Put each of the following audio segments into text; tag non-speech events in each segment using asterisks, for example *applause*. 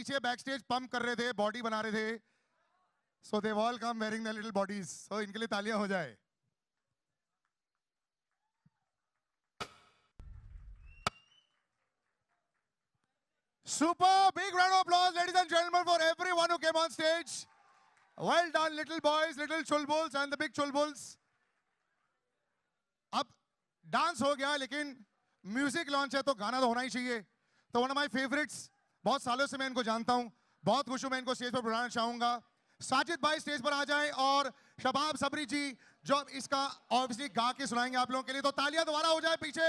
पीछे back stage pump कर रहे थे बॉडी बना रहे थे so they all come wearing the little bodies so इनके लिए तालियां हो जाए Super! Big round of applause, ladies and gentlemen, for everyone who came on stage. Well done, little boys, little chulbuls and the big chulbuls. अब dance हो गया लेकिन music launch है तो गाना तो होना ही चाहिए तो वन ऑफ माय फेवरेट्स बहुत सालों से मैं इनको जानता हूं बहुत खुश हूं मैं इनको स्टेज पर बुलाना चाहूंगा साजिद भाई स्टेज पर आ जाएं और शबाब सबरी जी जो अब इसका ऑब्वियसली गा के सुनाएंगे आप लोगों के लिए तो तालियां दोबारा हो जाए पीछे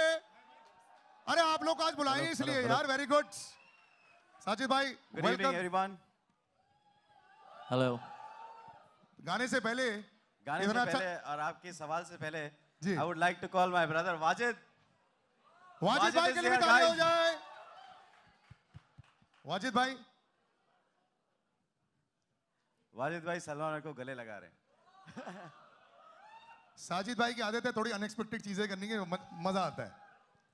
अरे आप लोग को आज बुलाए इसलिए यार वेरी गुड साजिद भाई वेलकम एवरीवन हेलो गाने से पहले गाने से अच्छा- पहले और आपके सवाल से पहले I would like to call my brother Wajid Wajid भाई के लिए तालियां हो जाए वाजिद भाई वाजिद भाई सलमान को गले लगा रहे *laughs* साजिद भाई की आदत है थोड़ी अनएक्सपेक्टेड चीजें करने की मजा आता है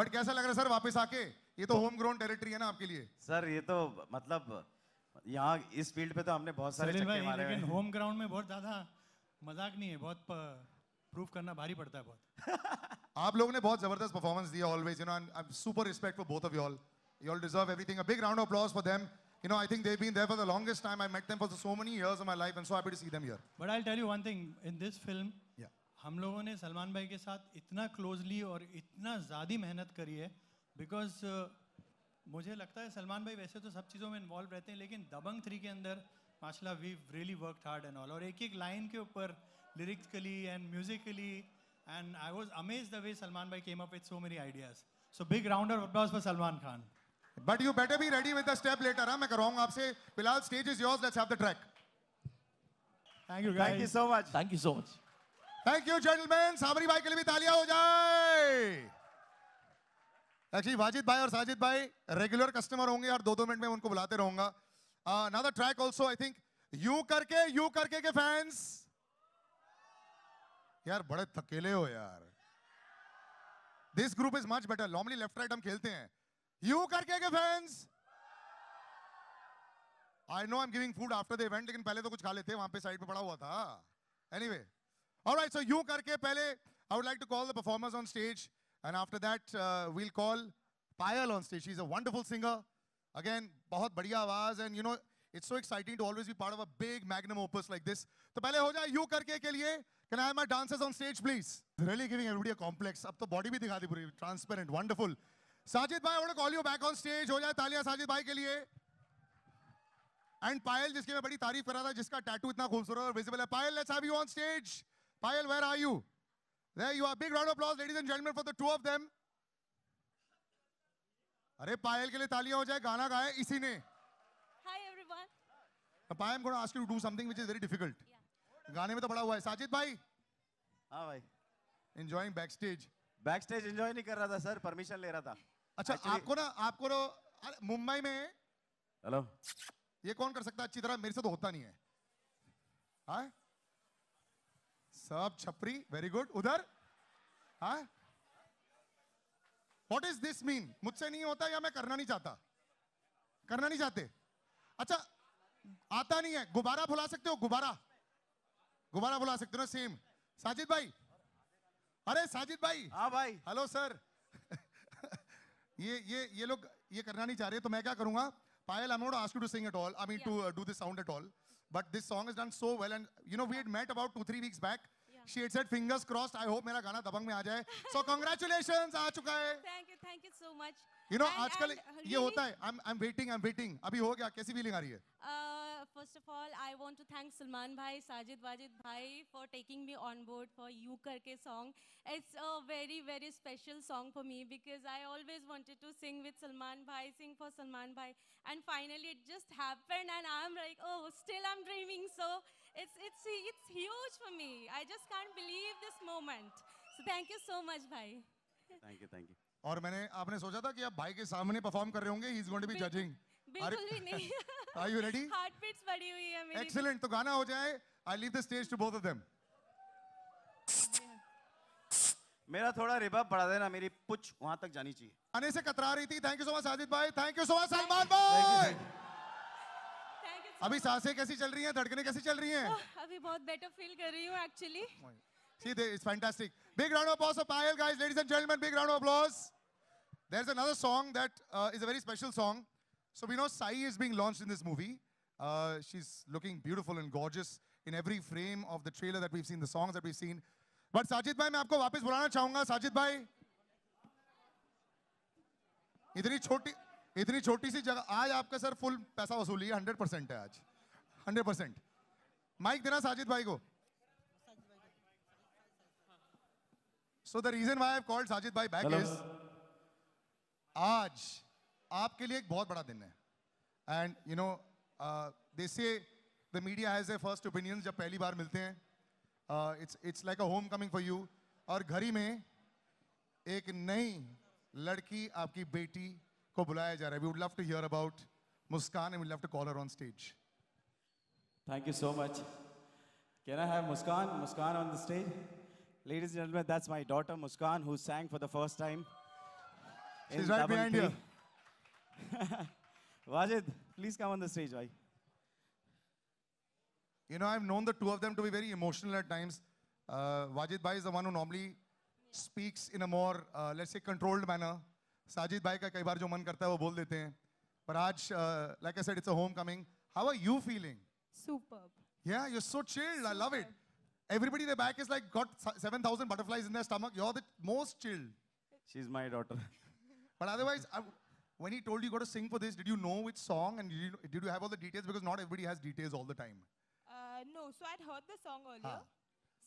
बट कैसा लग रहा है सर वापस आके ये तो होम ग्राउंड टेरिटरी है ना आपके लिए सर ये तो मतलब यहाँ इस फील्ड पे तो हमने बहुत सारे चक्के मारे लेकिन होम ग्राउंड में बहुत ज्यादा मजाक नहीं है बहुत प्रूफ करना भारी पड़ता है बहुत *laughs* आप लोगों ने बहुत जबरदस्त परफॉर्मेंस दिया always you know I am super respect for both of you all You all deserve everything. A big round of applause for them. You know, I think they've been there for the longest time. I met them for so many years of my life. and so happy to see them here. But I'll tell you one thing. In this film, yeah. hum logo ne salman bhai ke sath itna closely aur itna zyada mehnat kari hai because uh, मुझे लगता है सलमान भाई वैसे तो सब चीज़ों में involve रहते हैं लेकिन दबंग थ्री के अंदर माशाल्लाह we really work hard and all और एक एक लाइन के ऊपर lyrically and musically and I was amaze the way Salman भाई came up with so many ideas so big round of applause for Salman Khan but you better be ready with the step later हां मैं कराऊंगा आपसे फिलहाल stage is yours let's have the track thank you thank you so much thank you so much thank you gentleman Sabri भाई के लिए भी तालियां हो जाए एक्चुअली वाजिद भाई और साजिद भाई रेगुलर कस्टमर होंगे और दो दो मिनट में उनको बुलाते रहूंगा another track also I think यू करके यू करके के फैंस यार बड़े थकेले हो यार this group is much better लॉमली लेफ्ट राइट हम खेलते हैं यू करके के फैंस I know I am giving food after the event लेकिन पहले तो कुछ खा लेते हैं वहां पे साइड पे पड़ा हुआ था एनीवे ऑलराइट सो यू करके पहले I would like to call the performers on stage and after that we'll call Payal on stage she is a wonderful singer again बहुत बढ़िया आवाज and you know it's so exciting to always be part of a big magnum opus like this तो पहले हो जाए यू करके के लिए can I have my dancers on stage please really giving everybody a complex अब तो बॉडी भी दिखा दी पूरी ट्रांसपेरेंट वंडरफुल साजिद भाई I call you back on stage हो जाए तालियां साजिद भाई के लिए एंड पायल जिसकी मैं बड़ी तारीफ कर रहा था जिसका टैटू इतना खूबसूरत और विजिबल है Payal let's have you on stage Payal where are you there you are big round of applause ladies and gentleman for the two of them अरे पायल के लिए तालियां हो जाए गाना गाए इसी ने hi everyone Payal I am gonna ask you to do something which is very difficult गाने में तो बड़ा हुआ है साजिद भाई हां भाई enjoying back stage back stage enjoy नहीं कर रहा था सर परमिशन ले रहा था अच्छा आपको ना आपको मुंबई में हेलो ये कौन कर सकता अच्छी तरह मेरे से तो होता नहीं है हाँ सब छपरी वेरी गुड उधर हाँ वॉट इज दिस मीन मुझसे नहीं होता या मैं करना नहीं चाहता करना नहीं चाहते अच्छा आता नहीं है गुब्बारा बुला सकते हो गुब्बारा गुब्बारा बुला सकते हो ना सेम साजिद भाई अरे साजिद भाई हाँ भाई हेलो सर ये ये ये लोग ये करना नहीं चाह रहे तो मैं क्या करूंगा Payal, I'm not ask you to sing at all. I mean, yeah. to uh, do this sound at all. But this song has done so well, and you know, we had met about two, three weeks back. Yeah. She had said, fingers crossed. I hope मेरा गाना दबंग में आ जाए. So congratulations, आ चुका है. Thank you, thank you so much. You know, आजकल ये होता है. I'm I'm waiting, I'm waiting. अभी हो गया. कैसी feeling आ रही है? Uh, first of all, I want to thank Salman Bhai, Sajid Wajid Bhai for taking me on board for You Karke song. It's a very, very special song for me because I always wanted to sing with Salman Bhai, sing for Salman Bhai. And finally it just happened and I'm like, oh, still I'm dreaming. So it's, it's, it's huge for me. I just can't believe this moment. So thank you so much, Bhai. Thank you, thank you. और मैंने आपने सोचा था कि आप भाई के सामने परफॉर्म कर रहे होंगे he is going to be judging बिल्कुल भी नहीं Are you ready? Heart beats बढ़ी हुई है मेरी. Excellent. तो गाना हो जाए. I leave the stage to both of them. मेरा थोड़ा रिबब बढ़ा देना मेरी पुछ वहां तक जानी चाहिए आने से कतरा रही थी thank you so much Sajid भाई thank you so much Salman भाई अभी सांसें कैसी चल रही हैं धड़कने कैसी चल रही हैं oh, अभी बहुत बेटर फील कर रही हूँ actually See, it's fantastic. Big round of applause for Payal, guys. Ladies and gentlemen, big round of applause. There's another song that uh, is a very special song. So we know Sai is being launched in this movie. Uh, she's looking beautiful and gorgeous in every frame of the trailer that we've seen, the songs that we've seen. But Sajid भाई मैं आपको to बुलाना चाहूंगा साजिद भाई इतनी छोटी इतनी छोटी सी जगह आज आपका सर फुल पैसा वसूली है हंड्रेड परसेंट give आज हंड्रेड परसेंट माइक देना साजिद भाई को so the reason why I called Sajid भाई बैक इज आज आपके लिए एक बहुत बड़ा दिन है and you know they say the media has a first opinion जब पहली बार मिलते हैं it's it's like a home coming for you और घर ही में एक नई लड़की आपकी बेटी को बुलाया जा रहा है we would love to hear about Muskaan and love to call her on stage thank you so much can I have Muskaan Muskaan on the stage ladies and gentlemen, that's my daughter Muskan who sang for the first time. She's right behind you. Wajid, please come on the stage, bhai. You know, I've known the two of them to be very emotional at times. Uh, Wajid bhai is the one who normally speaks in a more, uh, let's say, controlled manner. Sajid bhai ka kai baar jo man karta hai, wo bol dete hain. But aaj, uh, like I said, it's a homecoming. How are you feeling? Superb. Yeah, you're so chilled. Superb. I love it. Everybody in the back is like got 7,000 butterflies in their stomach. You're the most chilled. She's my daughter. but otherwise, I, when he told you, you got to sing for this, did you know which song and did you, did you have all the details? Because not everybody has details all the time. Uh, no, so I'd heard the song earlier. Huh.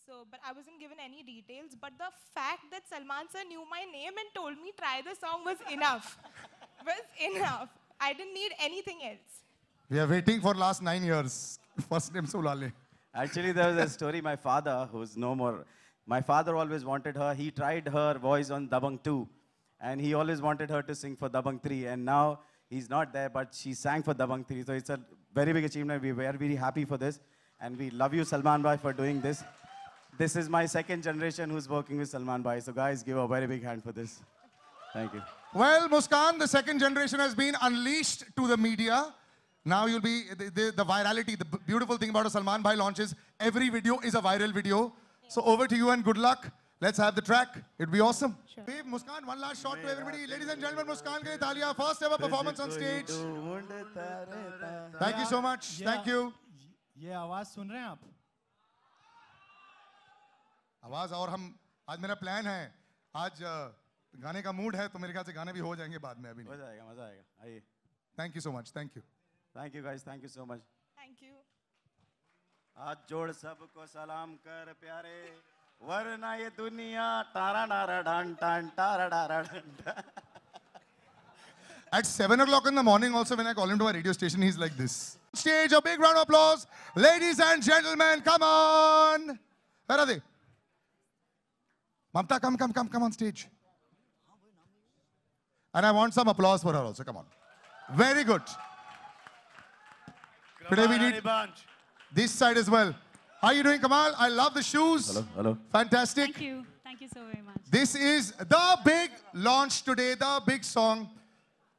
So, but I wasn't given any details. But the fact that Salman sir knew my name and told me try the song was enough. *laughs* was enough. I didn't need anything else. We are waiting for last nine years. *laughs* First name Sulale. Actually, there was a story. My father, who's no more, my father always wanted her. He tried her voice on Dabang 2 and he always wanted her to sing for Dabang 3, and now he's not there, but she sang for Dabang 3, so it's a very big achievement. We were very happy for this, and we love you, Salman Bhai, for doing this. This is my second generation who's working with Salman Bhai, so guys, give a very big hand for this. Thank you. Well, Muskan, the second generation has been unleashed to the media. Now you'll be, the, the, the virality, the beautiful thing about a Salman Bhai launch is every video is a viral video. So over to you and good luck. Let's have the track. It'd be awesome. Sure. Babe, Muskan, one last shot to everybody. Ladies and gentlemen, Muskan ke Talia, first ever performance on stage. Thank you so much. Yeah. Thank you. ये आवाज सुन रहे हैं आप आवाज और हम आज मेरा प्लान है आज गाने का मूड है तो मेरे ख्याल से गाने भी हो जाएंगे बाद में अभी नहीं। हो जाएगा मजा आएगा आइए thank you so much thank you thank you guys thank you so much thank you हाथ जोड़ सबको सलाम कर प्यारे At 7 o'clock in the morning also when I call him to a radio station, he's like this. Stage, a big round of applause. Ladies and gentlemen, come on. Where are they? Mamta, come, come, come, come on stage. And I want some applause for her also. Come on. Very good. Today we need this side as well. How are you doing, Kamal? I love the shoes. Hello, hello. Fantastic. Thank you. Thank you so very much. This is the big launch today, the big song.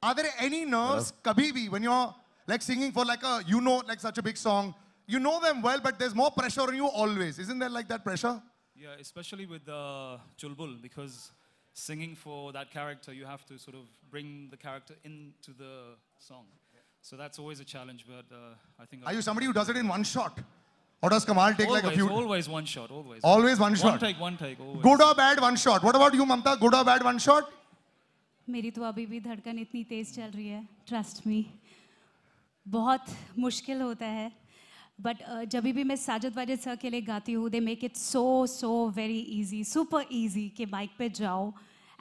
Are there any nerves, hello. Kabibi, when you're like singing for like a, you know, like such a big song? You know them well, but there's more pressure on you always. Isn't there like that pressure? Yeah, especially with uh, Chulbul, because singing for that character, you have to sort of bring the character into the song. So that's always a challenge, but uh, I think... Are I'll you somebody who does it in one shot? How does Kamal take always, like a few? Always one shot, always. Always one shot. One take, one take, always. Good or bad, one shot. What about you, Mamta? Good or bad, one shot? मेरी तो अभी भी धड़कन इतनी तेज चल रही है trust me बहुत मुश्किल होता है बट uh, जब भी मैं साजिद वाजिद सर के लिए गाती हूँ they make it so so very easy super easy कि माइक पे जाओ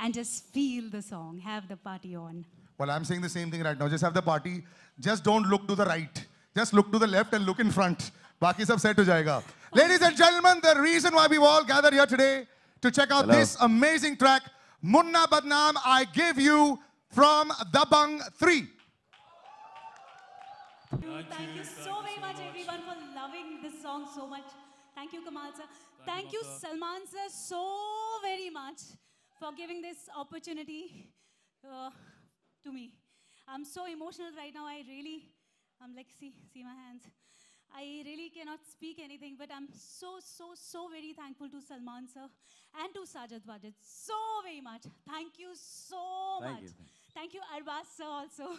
and just feel the song have the party on Well, I'm saying the same thing right now. Just have the party. Just don't look to the right. Just look to the left and look in front. Ladies and gentlemen, the reason why we all gathered here today to check out Hello. this amazing track, Munna Badnam, I give you from Dabang 3. Thank you, thank you so very much, much, everyone, for loving this song so much. Thank you, Kamal sir. Thank, thank you, Dr. Salman sir, so very much for giving this opportunity uh, to me. I'm so emotional right now. I really, I'm like, see, see my hands. I really cannot speak anything, but I'm so, so, so very thankful to Salman sir and to Sajid Wajid so very much. Thank you so Thank much. you. Thank you, Arbaz sir also. *laughs*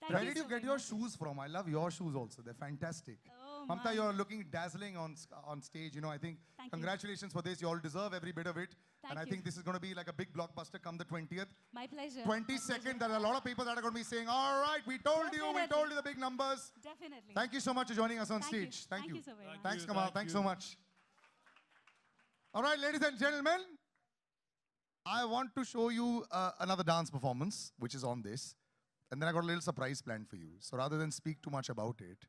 Thank Where did you get your much. shoes from? I love your shoes also. They're fantastic. Oh, Oh, Mamta, wow. you're looking dazzling on, on stage. You know, I think Thank congratulations you. for this. You all deserve every bit of it. Thank and I you. think this is going to be like a big blockbuster come the 20th. My pleasure. 22nd, there are a lot of people that are going to be saying, all right, we told Definitely. you, we told you the big numbers. Definitely. Thank you so much for joining us on Thank stage. You. Thank, you. so much. Thanks, Kamal. Thanks so much. All right, ladies and gentlemen, I want to show you uh, another dance performance, which is on this. And then I got a little surprise planned for you. So rather than speak too much about it,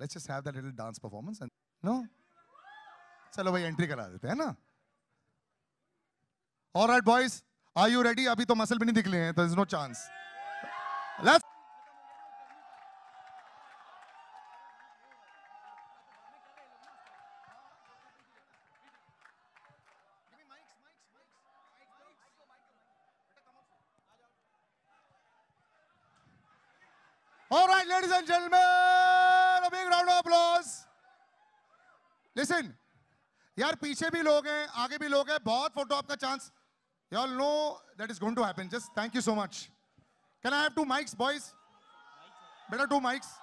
let's just have that little dance performance and no चलो भाई entry करा देते हैं ना और right boys are you ready अभी तो muscle भी नहीं दिख रहे हैं तो is no chance let's All right, ladies and gentlemen. यार पीछे भी लोग हैं आगे भी लोग हैं बहुत फोटो आपका chance you all know that is going to happen just thank you so much can I have two mics boys बेटा टू माइक्स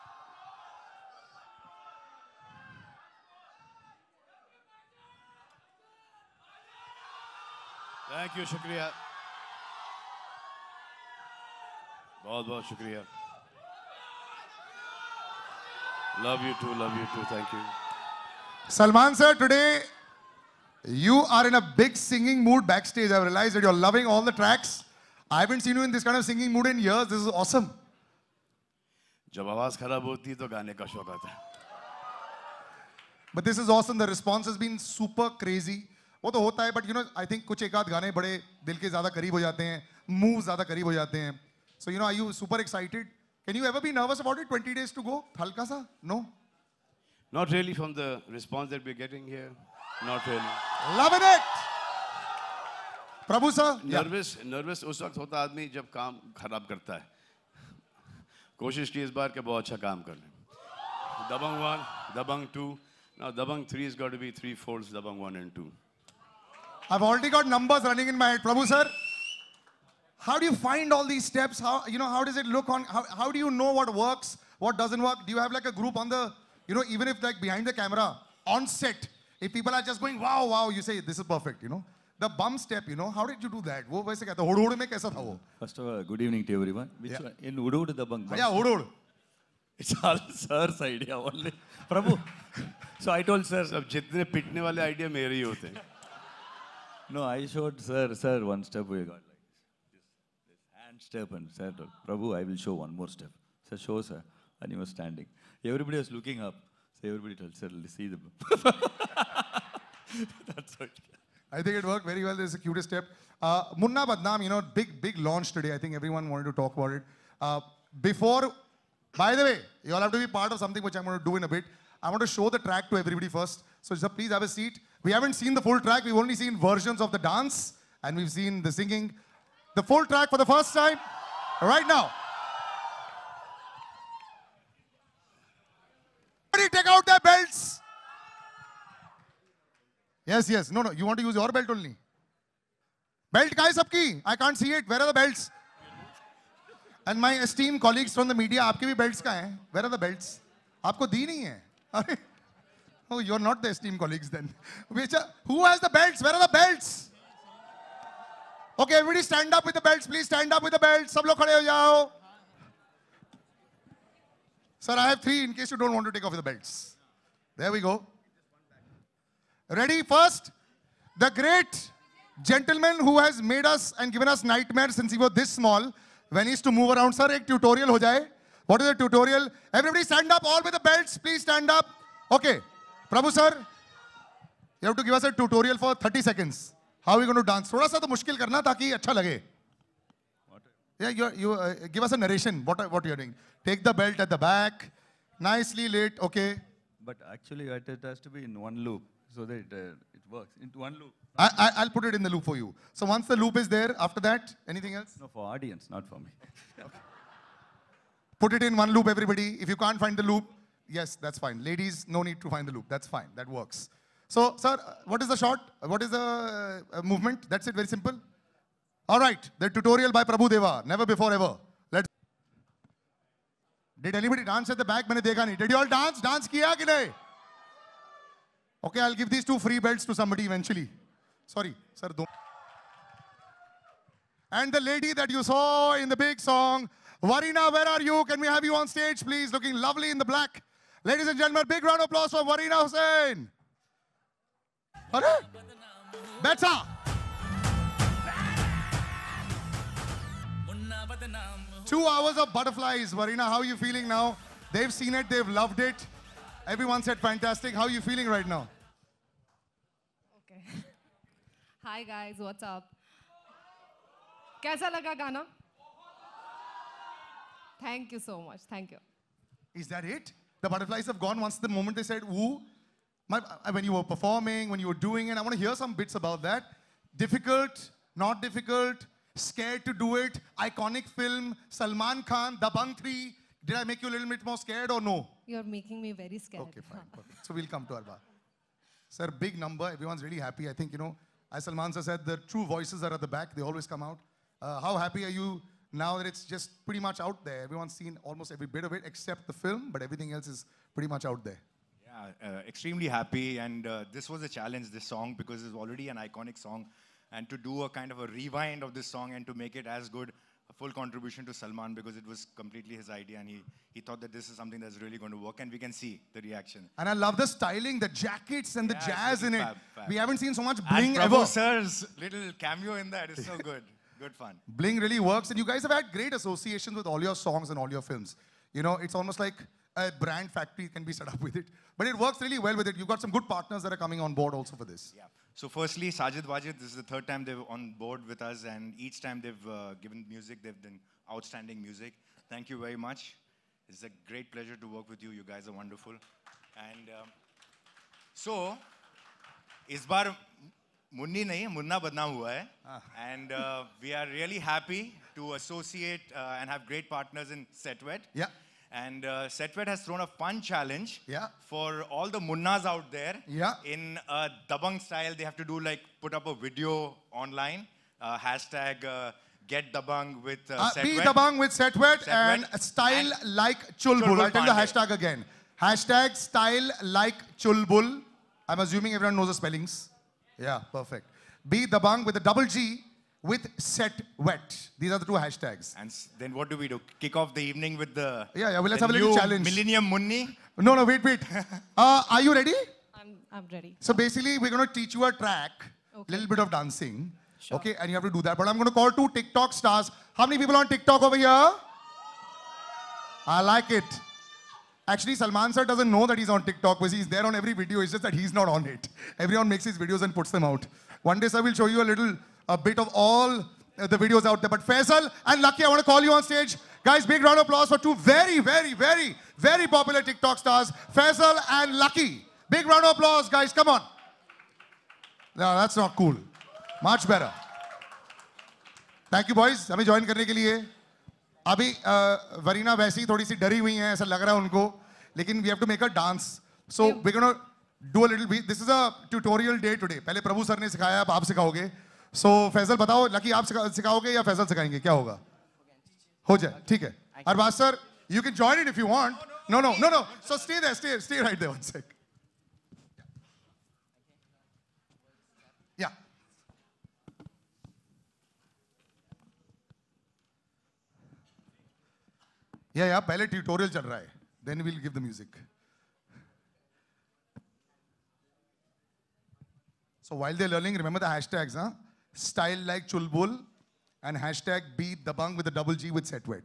थैंक यू शुक्रिया बहुत बहुत शुक्रिया love you too love you too thank you Salman sir today You are in a big singing mood backstage. I've realized that you're loving all the tracks. I haven't seen you in this kind of singing mood in years. This is awesome. जब आवाज खराब होती है तो गाने का But this is awesome. The response has been super crazy. वो तो होता but you know, I think कुछ एकाद गाने बड़े दिल के ज़्यादा करीब moves ज़्यादा करीब So you know, are you super excited? Can you ever be nervous about it? 20 days to go. थलका No. Not really from the response that we're getting here. Not really. Loving it. Prabhu sir nervous nervous उस वक्त होता आदमी जब काम खराब करता है कोशिश की इस बार कि बहुत अच्छा काम कर लें Dabangg one Dabangg two Now Dabang 3 has got to be 3 folds Dabang 1 and 2. I've already got numbers running in my head. Prabhu sir, how do you find all these steps? How, you know, how does it look on, how, how do you know what works, what doesn't work? Do you have like a group on the, you know, even if like behind the camera, on set, If people are just going, wow, wow, you say, this is perfect, you know. The bum step, you know, how did you do that? वो वैसे कहता हुड़ हुड़ में कैसा था वो? First of all, good evening to everyone. Which yeah. one? In हुड़ the bum. Yeah, हुड़ हुड़. It's all sir's idea only. Prabhu. So I told sir. sir, जितने पिटने वाले idea मेरे ही होते No, I showed sir, sir, one step we got like this. This, this hand step and sir told, Prabhu, I will show one more step. Sir, show sir. And he was standing. Everybody was looking up. So everybody will suddenly see them. *laughs* That's right. I think it worked very well. This is the cutest step. Uh, Munna Badnam, you know, big, big launch today. I think everyone wanted to talk about it. Uh, before, by the way, you all have to be part of something which I'm going to do in a bit. I want to show the track to everybody first. So, please have a seat. We haven't seen the full track. We've only seen versions of the dance and we've seen the singing. The full track for the first time right now. Everybody take out their belts. Yes, yes. No, no. You want to use your belt only. Belt guys sabki. I can't see it. Where are the belts? And my esteemed colleagues from the media, aapke bhi belts ka hai. Where are the belts? Aapko di nahi hai. Oh, you're not the esteemed colleagues then. Which are, who has the belts? Where are the belts? Okay, everybody stand up with the belts. Please stand up with the belts. Sab log khade ho jao. Sir, I have three in case you don't want to take off the belts. There we go. Ready? First, the great gentleman who has made us and given us nightmares since he was this small. When he used to move around, sir, a tutorial ho jaye. What is the tutorial? Everybody stand up, all with the belts, please stand up. Okay. Prabhu sir, you have to give us a tutorial for 30 seconds. How are we going to dance? Thoda sa to mushkil karna ताकि acha lage. Yeah, you, you uh, give us a narration, what, what you're doing. Take the belt at the back, nicely lit, okay. But actually, it, it has to be in one loop so that it, uh, it works. Into one loop. I, I, will put it in the loop for you. So once the loop is there, after that, anything else? No, for audience, not for me. *laughs* okay. Put it in one loop, everybody. If you can't find the loop, yes, that's fine. Ladies, no need to find the loop. That's fine. That works. So, sir, uh, what is the shot? Uh, what is the uh, movement? That's it, very simple. All right, the tutorial by Prabhu Deva, never before ever. Let's. Did anybody dance at the back? Did you all dance? Dance किया कि नहीं? Okay, I'll give these two free belts to somebody eventually. Sorry, sir. Don't. And the lady that you saw in the big song, Varina, where are you? Can we have you on stage, please? Looking lovely in the black. Ladies and gentlemen, big round of applause for Varina Hussain. Better. Two hours of butterflies. Varina, how are you feeling now? They've seen it, they've loved it. Everyone said fantastic. How are you feeling right now? Okay. *laughs* Hi guys, what's up? कैसा लगा गाना? Thank you so much. Thank you. Is that it? The butterflies have gone once the moment they said ooh. My, when you were performing, when you were doing it, I want to hear some bits about that. Difficult, not difficult, Scared to do it, iconic film, Salman Khan, Dabang 3. Did I make you a little bit more scared or no? You're making me very scared. Okay, fine. Perfect. So we'll come to Arba. Sir, big number. Everyone's really happy. I think, you know, as Salman sir said, the true voices are at the back. They always come out. Uh, how happy are you now that it's just pretty much out there? Everyone's seen almost every bit of it except the film, but everything else is pretty much out there. Yeah, uh, extremely happy. And uh, this was a challenge, this song, because it's already an iconic song and to do a kind of a rewind of this song and to make it as good, a full contribution to Salman because it was completely his idea and he, he thought that this is something that's really going to work and we can see the reaction. And I love the styling, the jackets and yeah, the jazz in it. Fab. We haven't seen so much bling ever. Sir's little cameo in that is so *laughs* good. good fun. Bling really works and you guys have had great associations with all your songs and all your films. You know, it's almost like a brand factory can be set up *laughs* with it. But it works really well with it. You've got some good partners that are coming on board also for this. Yeah. So firstly, Sajid Wajid, this is the third time they're on board with us, and each time they've uh, given music, they've done outstanding music. Thank you very much. It's a great pleasure to work with you. You guys are wonderful. And um, so, इस बार मुन्नी नहीं मुन्ना बदनाम हुआ है and we are really happy to associate and have great partners in Setwet and uh, Setwet has thrown a fun challenge yeah. for all the munnas out there. Yeah. In Dabang style, they have to do like put up a video online, uh, hashtag uh, get Dabang with uh, Setwet. Uh, be Dabang with Setwet, Setwet and style and like Chulbul. I'll tell the hashtag again. Hashtag style like Chulbul. I'm assuming everyone knows the spellings. Yeah, perfect. Be Dabang with a double G with set wet. These are the two hashtags. And then what do we do? Kick off the evening with the yeah yeah. Well, let's have a little challenge. Millennium Munni. No no wait wait. *laughs* Uh, are you ready? I'm I'm ready. So basically we're gonna teach you a track, a okay. little bit of dancing. Sure. Okay, and you have to do that. But I'm gonna call two TikTok stars. How many people on TikTok over here? I like it. Actually, Salman sir doesn't know that he's on TikTok because he's there on every video. It's just that he's not on it. Everyone makes his videos and puts them out. One day, sir, will show you a little a bit of all uh, the videos out there. But Faisal and Lucky, I want to call you on stage. Guys, big round of applause for two very, very, very, very popular TikTok stars, Faisal and Lucky. Big round of applause, guys. Come on. No, that's not cool. Much better. Thank you boys हमें join करने के लिए अभी uh, Varina वैसे ही थोड़ी सी डरी हुई हैं ऐसा लग रहा है उनको लेकिन we have to make a dance so we can do a little this is a tutorial day today पहले प्रभु सर ने सिखाया अब आप सो so, फैसल बताओ लकी आप सिखा, सिखाओगे या फैसल सिखाएंगे क्या होगा हो जाए ठीक है Arbaaz sir you can join it if you want no no no no so stay there stay stay right there one sec yeah yeah yeah पहले ट्यूटोरियल चल रहा है then will give the music so while they learning remember the hashtags huh? style like Chulbul, and hashtag beat the bung with a double G with set wet.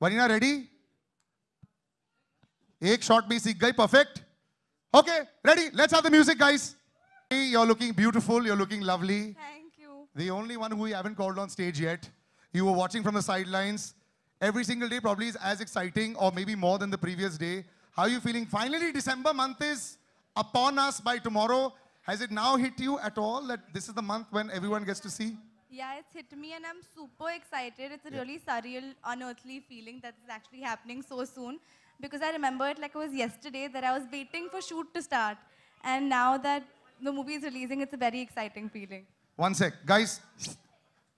Varina, ready? Ek shot me seek gai, perfect. Okay, ready? Let's have the music, guys. You're looking beautiful, you're looking lovely. Thank you. The only one who we haven't called on stage yet. You were watching from the sidelines. Every single day probably is as exciting or maybe more than the previous day. How are you feeling? Finally, December month is upon us by tomorrow. Has it now hit you at all that this is the month when everyone gets to see? Yeah, it's hit me and I'm super excited. It's a yeah. really surreal, unearthly feeling that is actually happening so soon. Because I remember it like it was yesterday that I was waiting for shoot to start. And now that the movie is releasing, it's a very exciting feeling. One sec. Guys,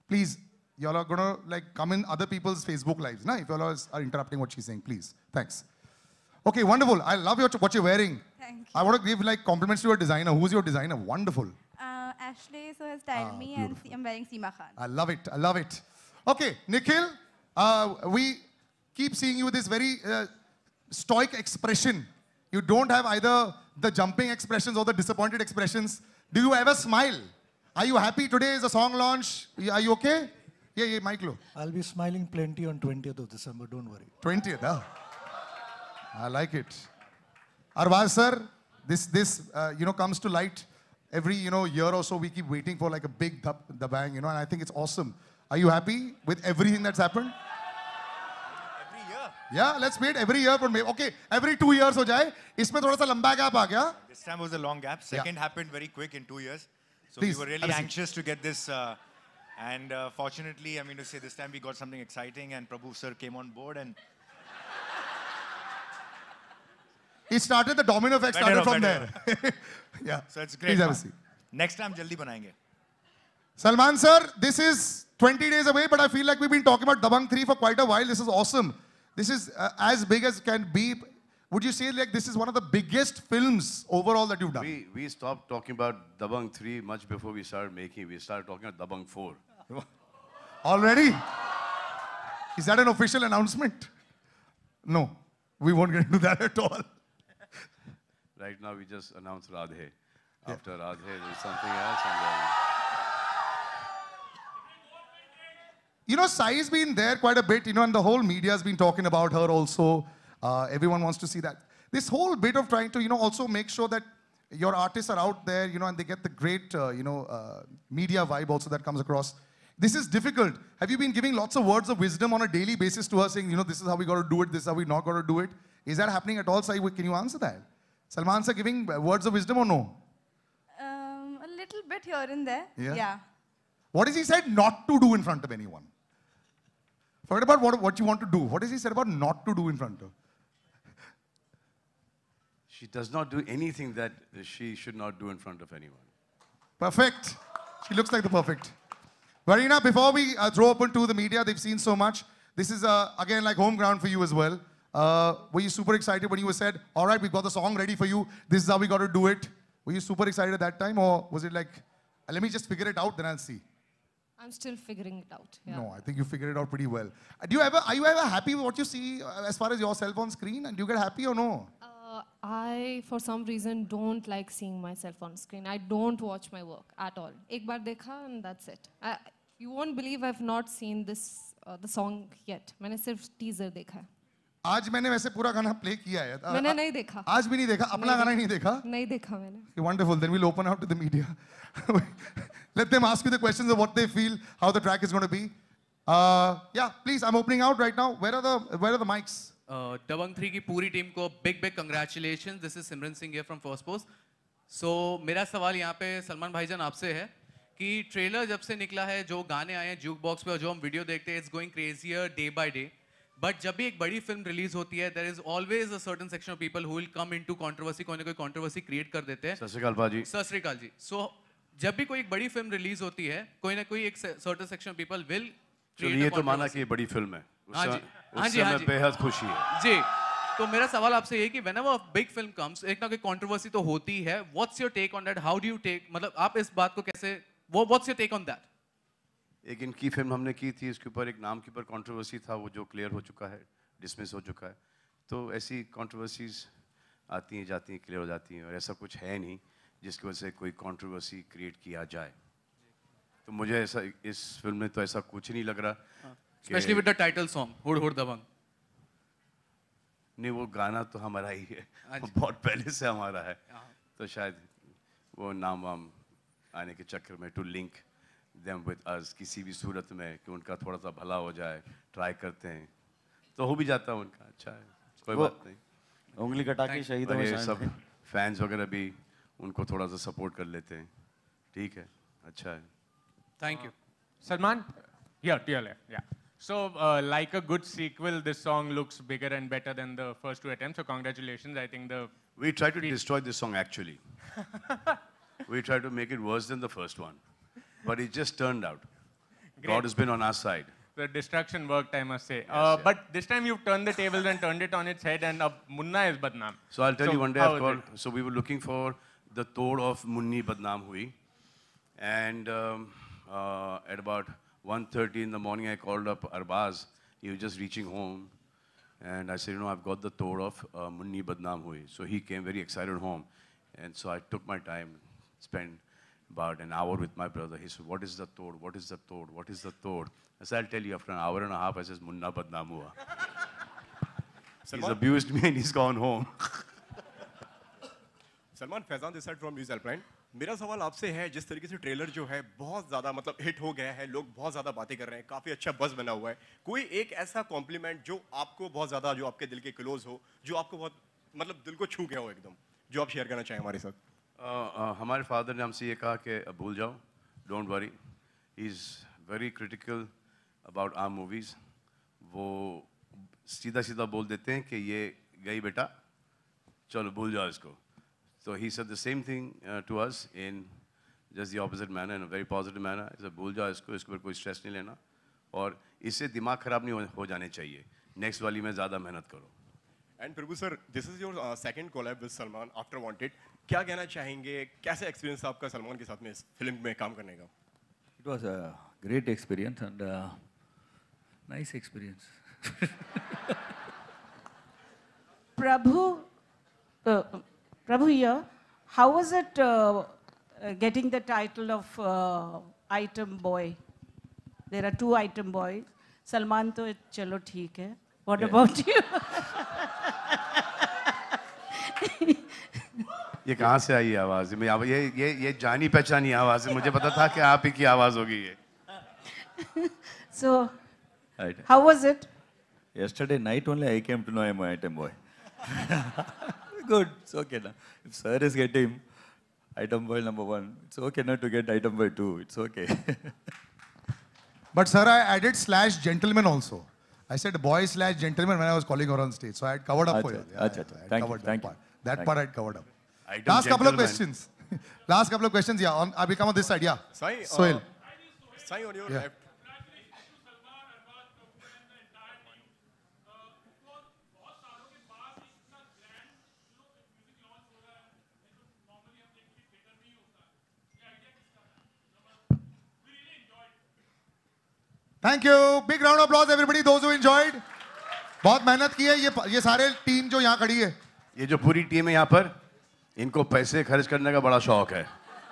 please, y'all are gonna like come in other people's Facebook lives. Now, nah? if y'all are interrupting what she's saying, please. Thanks. Okay, wonderful. I love your what you're wearing. Thank you. I want to give like compliments to your designer. Who's your designer? Wonderful. Uh, Ashley so has styled ah, me beautiful. and I'm wearing Seema Khan. I love it. I love it. Okay, Nikhil, uh, we keep seeing you with this very uh, stoic expression. You don't have either the jumping expressions or the disappointed expressions. Do you ever smile? Are you happy today is a song launch? Are you okay? Yeah, yeah, Michael. I'll be smiling plenty on 20th of December, don't worry. 20th, huh? I like it. Arvaz sir, this, this uh, you know, comes to light every, you know, year or so we keep waiting for like a big the bang, you know, and I think it's awesome. Are you happy with everything that's happened? Every year. Yeah, let's wait every year for maybe, okay, every two years ho This time was a long gap. Second yeah. happened very quick in two years. So Please, we were really anxious to get this uh, and uh, fortunately, I mean to say this time we got something exciting and Prabhu sir came on board and He started the domino effect started better from better. there. *laughs* yeah. So it's great. Please have a seat. Next time, jaldi banayenge. Salman sir, this is 20 days away, but I feel like we've been talking about Dabang 3 for quite a while. This is awesome. This is uh, as big as can be. Would you say like this is one of the biggest films overall that you've done? We, we stopped talking about Dabang 3 much before we started making. We started talking about Dabang 4. *laughs* Already? Is that an official announcement? No, we won't get into that at all right now we just announced Radhe. After Radhe, there's something else. you know, Sai's been there quite a bit, you know, and the whole media's been talking about her also. Uh, everyone wants to see that. This whole bit of trying to, you know, also make sure that your artists are out there, you know, and they get the great, uh, you know, uh, media vibe also that comes across. This is difficult. Have you been giving lots of words of wisdom on a daily basis to her saying, you know, this is how we got to do it, this is how we not got to do it? Is that happening at all, Sai? Can you answer that? Salman sir giving words of wisdom or no? Um, a little bit here and there. Yeah. yeah. has he said not to do in front of anyone? Forget about what, what you want to do. What has he said about not to do in front of? She does not do anything that she should not do in front of anyone. Perfect. She looks like the perfect. Varina, before we uh, throw open to the media, they've seen so much. This is, uh, again, like home ground for you as well. Uh, were you super excited when you were said, all right, we've got the song ready for you. This is how we got to do it. Were you super excited at that time or was it like, uh, let me just figure it out, then I'll see? I'm still figuring it out. Yeah. No, I think you figured it out pretty well. Uh, do you ever, are you ever happy with what you see uh, as far as yourself on screen? And do you get happy or no? Uh, I, for some reason, don't like seeing myself on screen. I don't watch my work at all. Ek baar dekha and that's it. I, you won't believe I've not seen this uh, the song yet. मैंने सिर्फ teaser देखा है. आज मैंने वैसे पूरा गाना play किया है मैंने नहीं देखा आज भी नहीं देखा अपना नहीं गाना ही नहीं देखा नहीं देखा मैंने wonderful then we'll open out to the media let them ask you the questions of what they feel how the track is gonna to be yeah please I am opening out right now where are the where are the mics Dabangg three की पूरी team को big big congratulation this is Simran Singh from Firstpost so मेरा सवाल यहाँ पे सलमान भाईजान आपसे है कि ट्रेलर जब से निकला है जो गाने आए हैं जूक बॉक्स पे और जो हम वीडियो देखते हैं it's going crazier day by day but जब भी एक बड़ी फिल्म रिलीज होती है there is always a certain section of people who will come into controversy कोई ना कोई कंट्रोवर्सी क्रिएट कर देते हैं सत जी सत जी सो so, जब भी कोई एक बड़ी फिल्म रिलीज होती है कोई ना कोई एक certain section of people will ये तो माना कि बड़ी फिल्म है हाँ जी हाँ जी हाँ जी बेहद खुशी है जी तो मेरा सवाल आपसे ये कि whenever big film comes एक ना कोई कंट्रोवर्सी तो होती है what's your take on that how do you take मतलब आप इस बात को कैसे what's your take on that एक इनकी फिल्म हमने की थी इसके ऊपर एक नाम के ऊपर कंट्रोवर्सी था वो जो क्लियर हो चुका है डिसमिस हो चुका है तो ऐसी कंट्रोवर्सीज आती हैं जाती हैं क्लियर हो जाती हैं और ऐसा कुछ है नहीं जिसकी वजह से कोई कंट्रोवर्सी क्रिएट किया जाए तो मुझे ऐसा इस फिल्म में तो ऐसा कुछ नहीं लग रहा specially with the title song हुड़ हुड़ दबंग नहीं वो गाना तो हमारा ही है हाँ बहुत पहले से हमारा है हाँ। तो शायद वो नाम वाम आने के चक्कर में to link them with us किसी भी सूरत में कि उनका थोड़ा सा भला हो जाए ट्राई करते हैं तो हो भी जाता है उनका अच्छा है कोई बात नहीं उंगली कटा के शहीद हो सब फैंस वगैरह भी उनको थोड़ा सा सपोर्ट कर लेते हैं ठीक है अच्छा है थैंक यू सलमान या टीएल या So, uh, like a good sequel, this song looks bigger and better than the first two attempts. So, congratulations. I think the we tried to destroy this song actually. we tried to make it worse than the first one. but it just turned out. Great. God has been on our side. The destruction worked, I must say. Yes, uh, yeah. But this time you've turned the tables and turned it on its head, and uh, Munna is Badnam. So I'll tell so you one day, After all, so we were looking for the Tod of Munni Badnam Hui. And um, uh, at about 1.30 in the morning, I called up Arbaz. He was just reaching home. And I said, you know, I've got the Tod of uh, Munni Badnam Hui. So he came very excited home. And so I took my time, spent about an hour with my brother. He said, what is the tod? What is the tod? What is the tod? I said, I'll tell you after an hour and a half. I says, Munna badnaam hua. *laughs* he's abused me and he's gone home. Salman Faizan दिसाइड from News Helpline मेरा सवाल आपसे है जिस तरीके से trailer जो है बहुत ज़्यादा मतलब हिट हो गया है लोग बहुत ज़्यादा बातें कर रहे हैं काफ़ी अच्छा बस बना हुआ है कोई एक ऐसा कॉम्प्लीमेंट जो आपको बहुत ज़्यादा जो आपके दिल के क्लोज हो जो आपको बहुत मतलब दिल को छू गया हो एकदम जो आप शेयर करना चाहें हमारे साथ Uh, uh, हमारे फादर ने हमसे ये कहा कि भूल जाओ don't worry is very critical about our movies वो सीधा सीधा बोल देते हैं कि ये गई बेटा चलो भूल जाओ इसको तो ही said the same thing to us in just the opposite man in very positive है इसे भूल जाओ इसको इसके ऊपर कोई स्ट्रेस नहीं लेना और इससे दिमाग ख़राब नहीं हो जाने चाहिए नेक्स्ट वाली में ज़्यादा मेहनत करो and Prabhu sir this is your second collab with Salman after Wanted क्या कहना चाहेंगे कैसा एक्सपीरियंस था आपका सलमान के साथ में इस फिल्म में काम करने का it was great experience and nice experience Prabhu Prabhu यह how was it getting the title of item boy there are two item boy Salman तो चलो ठीक है वॉट अबाउट यू ये कहाँ से आई आवाज़ मैं ये ये ये जानी पहचानी आवाज़ है मुझे पता था कि आप ही की आवाज़ होगी ये so how was it yesterday night only I came to know I'm an item boy. Good, it's okay now. If sir is getting item boy number one, it's okay now to get item boy two. It's okay. but sir, I added slash gentleman also. I said boy slash gentleman when I was calling her on stage. So I had covered up achha, for you. Yeah, achha, achha. Thank covered you. Thank that you. part. That thank part I had covered up. Last couple of questions. Last couple of questions, yeah. On, I'll become on this side, yeah. Sai, Soil. Uh, Sai on your yeah. left. Thank you big round applause everybody those enjoyed बहुत मेहनत की है ये ये सारे team जो यहाँ खड़ी है ये जो पूरी टीम है यहाँ पर इनको पैसे खर्च करने का बड़ा शौक है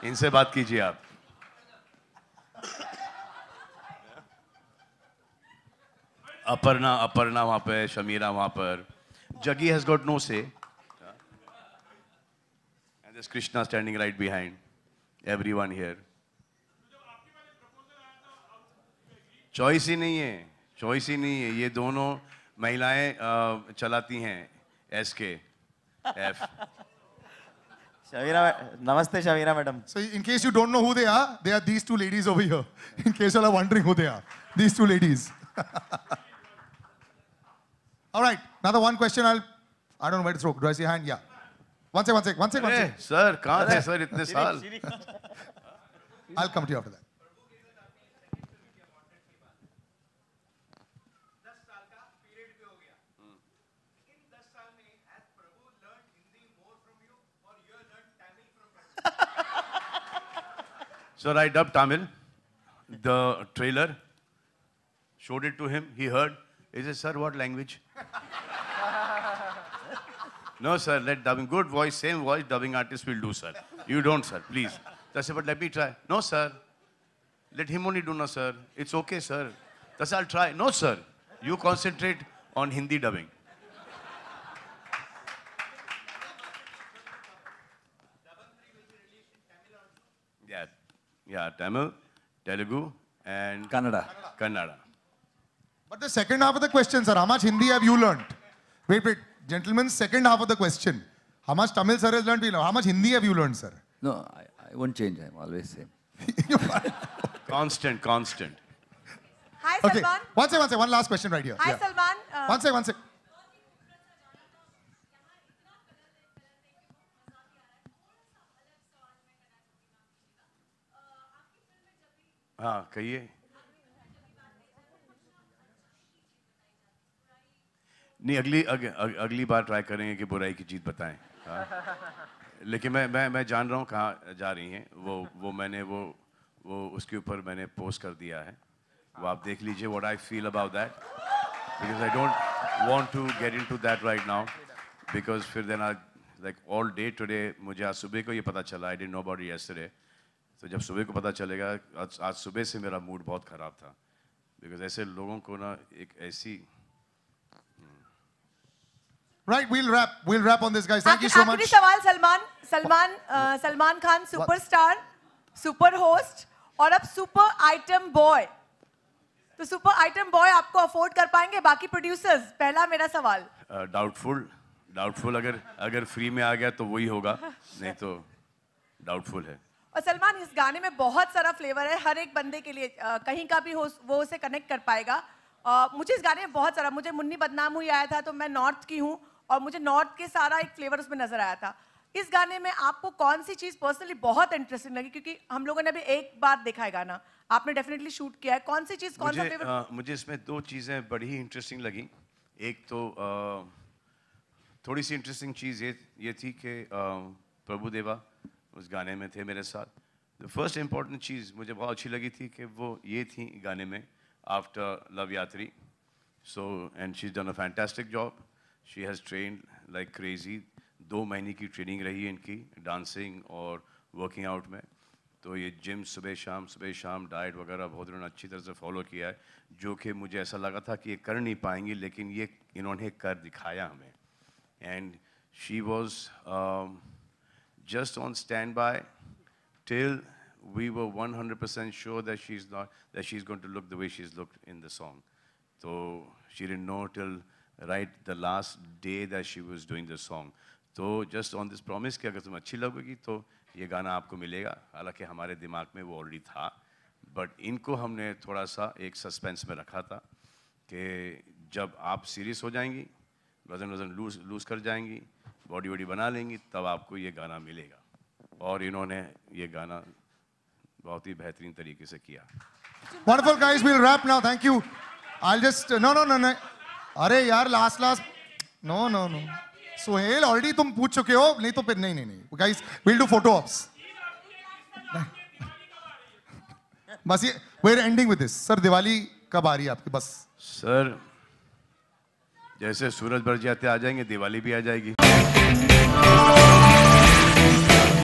इनसे बात कीजिए आप अपर्णा अपर्णा वहां पर शमीरा वहां पर जगी has got no say Krishna standing right behind every one here choice ही नहीं है चॉइस ही नहीं है ये दोनों महिलाएं चलाती हैं S K F Shavira, namaste, Shavira madam. So in case you don't know who they are, they are these two ladies over here. *laughs* In case you are wondering who they are, these two ladies. *laughs* All right, another one question. I'll, I don't know where to throw. Do I see a hand? Yeah. One sec, one sec, one sec, one sec. Sir, कहाँ थे sir इतने I'll come to you after that. So I dubbed Tamil, the trailer, showed it to him. He heard. He said, Sir, what language? *laughs* no, sir, let dubbing. Good voice, same voice, dubbing artist will do, sir. You don't, sir, please. I said, But let me try. No, sir. Let him only do, no, sir. It's okay, sir. That's I'll try. No, sir. You concentrate on Hindi dubbing. Yeah, Tamil, Telugu, and Kannada. Kannada. But the second half of the question, sir, how much Hindi have you learnt? Wait, wait, gentlemen, second half of the question. How much Tamil sir has learnt? How much Hindi have you learnt, sir? No, I, I won't change. I'm always same. *laughs* constant, constant. Hi, okay. Salman. One second, one second. One last question right here. Hi, yeah. Salman. Uh, one second, one second. हाँ कहिए नहीं अगली अग, अग, अगली बार try करेंगे कि बुराई की जीत बताएं हाँ लेकिन मैं मैं मैं जान रहा हूँ कहाँ जा रही हैं वो वो मैंने वो वो उसके ऊपर मैंने पोस्ट कर दिया है वो आप देख लीजिए what I feel about that because I don't want to get into that right now because फिर then I like all day today मुझे आज सुबह को ये पता चला I didn't know about yesterday तो जब सुबह को पता चलेगा आज आज सुबह से मेरा मूड बहुत ख़राब था बिकॉज ऐसे लोगों को ना एक ऐसी हम्म। Right, we'll wrap. We'll wrap on this, guys. Thank you so much. आखिरी सवाल Salman Salman Salman Khan superstar super host और अब सुपर आइटम बॉय तो सुपर आइटम बॉय आपको अफोर्ड कर पाएंगे बाकी प्रोड्यूसर्स पहला मेरा सवाल डाउटफुल uh, डाउटफुल अगर अगर फ्री में आ गया तो वही होगा नहीं तो डाउटफुल है और सलमान इस गाने में बहुत सारा फ्लेवर है हर एक बंदे के लिए आ, कहीं का भी हो वो उसे कनेक्ट कर पाएगा आ, मुझे इस गाने में बहुत सारा मुझे मुन्नी बदनाम हुई आया था तो मैं नॉर्थ की हूँ और मुझे नॉर्थ के सारा एक फ्लेवर उसमें नज़र आया था इस गाने में आपको कौन सी चीज़ पर्सनली बहुत इंटरेस्टिंग लगी क्योंकि हम लोगों ने अभी एक बार देखा है गाना आपने डेफिनेटली शूट किया है कौन सी चीज़ कौन सा फ्लेवर मुझे इसमें दो चीज़ें बड़ी ही इंटरेस्टिंग लगी एक तो थोड़ी सी इंटरेस्टिंग चीज़ ये ये थी कि प्रभुदेवा उस गाने में थे मेरे साथ द फर्स्ट इम्पॉर्टेंट चीज़ मुझे बहुत अच्छी लगी थी कि वो ये थी गाने में after love Yatri so and she is done a fantastic job she has train like crazy दो महीने की ट्रेनिंग रही इनकी डांसिंग और वर्किंग आउट में तो ये जिम सुबह शाम सुबह शाम डाइट वगैरह बहुत उन्होंने अच्छी तरह से फॉलो किया है जो कि मुझे ऐसा लगा था कि ये कर नहीं पाएंगी लेकिन ये इन्होंने कर दिखाया हमें and she was just on standby till we were 100% sure that she's not that she's going to look the way she's looked in the song. So she didn't know till right the last day that she was doing the song. तो just on this promise कि अगर तुम अच्छी लगोगी तो ये गाना आपको मिलेगा हालांकि हमारे दिमाग में वो ऑलरेडी था बट इनको हमने थोड़ा सा एक सस्पेंस में रखा था कि जब आप सीरियस हो जाएंगी वज़न वज़न लूज लूज़ कर जाएंगी बॉडी वॉडी बना लेंगी तब आपको ये गाना मिलेगा और इन्होंने ये गाना बहुत ही बेहतरीन तरीके से किया guys will rap now thank you I will just no no no no अरे यार last last no no no Sohail already तुम पूछ चुके हो नहीं तो फिर नहीं नहीं नहीं guys will do photo ops बस ये we're ending with this sir Diwali कब आ रही है आपकी बस सर जैसे सूरज भर जाते आ जाएंगे दिवाली भी आ जाएगी